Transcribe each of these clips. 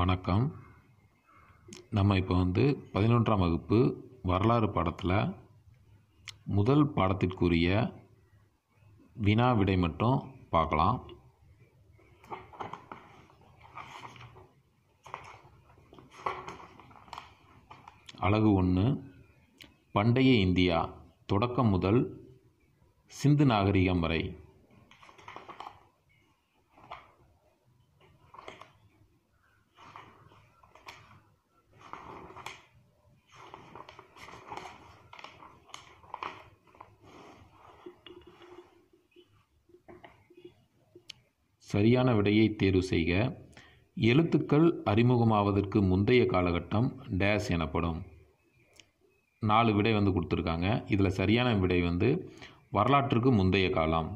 வணக்கம் நம்ம இப்போ வந்து பதினொன்றாம் வகுப்பு வரலாறு பாடத்தில் முதல் பாடத்திற்குரிய வினா விடை மட்டும் பார்க்கலாம் அழகு ஒன்று பண்டைய இந்தியா தொடக்கம் முதல் சிந்து நாகரிகம் வரை சரியான விடையை தேர்வு செய்க எழுத்துக்கள் அறிமுகமாவதற்கு முந்தைய காலகட்டம் டேஸ் எனப்படும் நாலு விடை வந்து கொடுத்துருக்காங்க இதில் சரியான விடை வந்து வரலாற்றுக்கு முந்தைய காலம்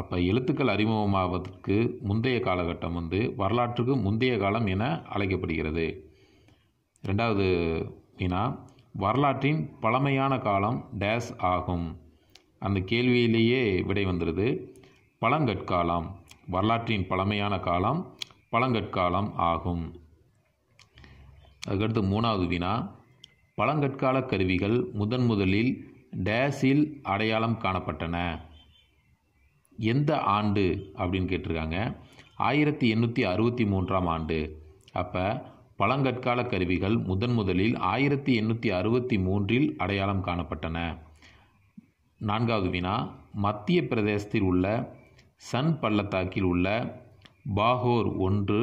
அப்போ எழுத்துக்கள் அறிமுகமாவதற்கு முந்தைய காலகட்டம் வந்து வரலாற்றுக்கு முந்தைய காலம் என அழைக்கப்படுகிறது ரெண்டாவது வினா வரலாற்றின் பழமையான காலம் டேஸ் ஆகும் அந்த கேள்வியிலேயே விடை வந்துடுது பழங்கற்காலம் வரலாற்றின் பழமையான காலம் பழங்கற்காலம் ஆகும் அதுக்கடுத்து மூணாவது வினா பழங்கற்கால கருவிகள் முதன் முதலில் டேஸில் அடையாளம் காணப்பட்டன எந்த ஆண்டு அப்படின்னு கேட்டிருக்காங்க ஆயிரத்தி எண்ணூற்றி அறுபத்தி மூன்றாம் ஆண்டு அப்போ பழங்கற்கால கருவிகள் முதன் முதலில் ஆயிரத்தி எண்ணூற்றி அறுபத்தி மூன்றில் அடையாளம் காணப்பட்டன நான்காவது வினா மத்திய பிரதேசத்தில் உள்ள சன் பள்ளத்தாக்கில் உள்ள பாகோர் ஒன்று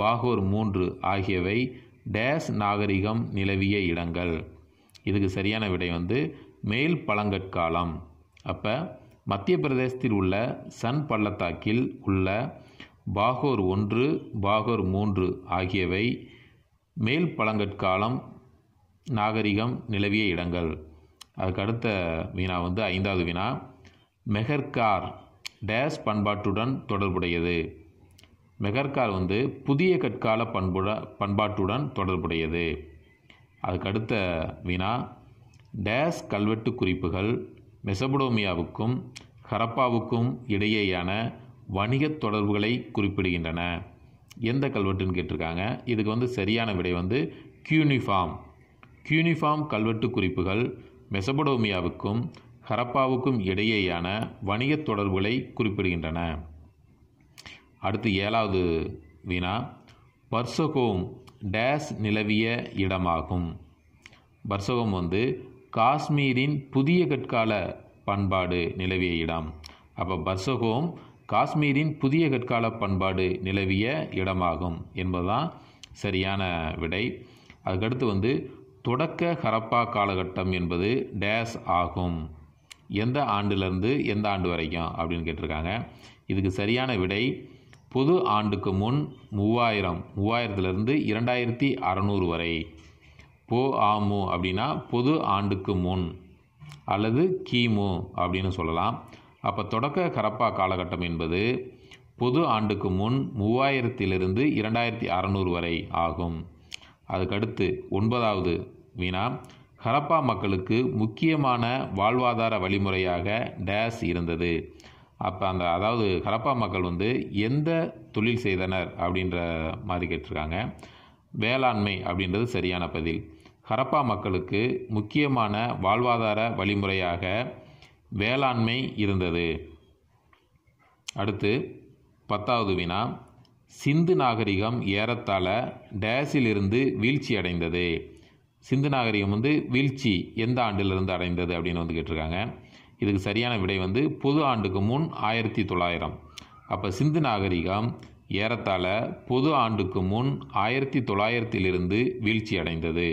பாகோர் மூன்று ஆகியவை டேஸ் நாகரிகம் நிலவிய இடங்கள் இதுக்கு சரியான விடை வந்து மேல் பழங்கற்காலம் அப்போ மத்திய பிரதேசத்தில் உள்ள சன் பள்ளத்தாக்கில் உள்ள பாகோர் ஒன்று பாகோர் மூன்று ஆகியவை மேல் பழங்கற்காலம் நாகரிகம் நிலவிய இடங்கள் அதுக்கடுத்த வினா வந்து ஐந்தாவது வினா மெஹர்கார் டேஸ் பண்பாட்டுடன் தொடர்புடையது மெகர்கால் வந்து புதிய கற்கால பண்புட பண்பாட்டுடன் தொடர்புடையது அதுக்கடுத்த வினா டேஸ் கல்வெட்டு குறிப்புகள் மெசபடோமியாவுக்கும் ஹரப்பாவுக்கும் இடையேயான வணிக தொடர்புகளை குறிப்பிடுகின்றன எந்த கல்வெட்டுன்னு கேட்டிருக்காங்க இதுக்கு வந்து சரியான விடை வந்து கியூனிஃபார்ம் கியூனிஃபார்ம் கல்வெட்டு குறிப்புகள் மெசபடோமியாவுக்கும் ஹரப்பாவுக்கும் இடையேயான வணிகத் தொடர்புகளை குறிப்பிடுகின்றன அடுத்து ஏழாவது வினா பர்சகோம் டேஸ் நிலவிய இடமாகும் பர்சகோம் வந்து காஷ்மீரின் புதிய கற்கால பண்பாடு நிலவிய இடம் அப்போ பர்சகோம் காஷ்மீரின் புதிய கற்கால பண்பாடு நிலவிய இடமாகும் என்பதுதான் சரியான விடை அதுக்கடுத்து வந்து தொடக்க ஹரப்பா காலகட்டம் என்பது டேஸ் ஆகும் எந்த ஆண்டுலேருந்து எந்த ஆண்டு வரைக்கும் அப்படின்னு கேட்டிருக்காங்க இதுக்கு சரியான விடை பொது ஆண்டுக்கு முன் மூவாயிரம் மூவாயிரத்துலேருந்து இரண்டாயிரத்தி அறநூறு வரை போ ஆமு அப்படின்னா பொது ஆண்டுக்கு முன் அல்லது கிமு அப்படின்னு சொல்லலாம் அப்போ தொடக்க கரப்பா காலகட்டம் என்பது பொது ஆண்டுக்கு முன் மூவாயிரத்திலிருந்து இரண்டாயிரத்தி அறநூறு வரை ஆகும் அதுக்கடுத்து ஒன்பதாவது வீணா ஹரப்பா மக்களுக்கு முக்கியமான வாழ்வாதார வழிமுறையாக டேஸ் இருந்தது அப்போ அந்த அதாவது ஹரப்பா மக்கள் வந்து எந்த தொழில் செய்தனர் அப்படின்ற மாதிரி கேட்டிருக்காங்க வேளாண்மை அப்படின்றது சரியான பதில் ஹரப்பா மக்களுக்கு முக்கியமான வாழ்வாதார வழிமுறையாக வேளாண்மை இருந்தது அடுத்து பத்தாவது வினா சிந்து நாகரிகம் ஏறத்தாழ டேஸிலிருந்து வீழ்ச்சி அடைந்தது சிந்து நாகரிகம் வந்து வீழ்ச்சி எந்த ஆண்டிலிருந்து அடைந்தது அப்படின்னு வந்து கேட்டிருக்காங்க இதுக்கு சரியான விடை வந்து பொது ஆண்டுக்கு முன் ஆயிரத்தி தொள்ளாயிரம் அப்போ சிந்து நாகரிகம் ஏறத்தாழ பொது ஆண்டுக்கு முன் ஆயிரத்தி தொள்ளாயிரத்திலிருந்து வீழ்ச்சி அடைந்தது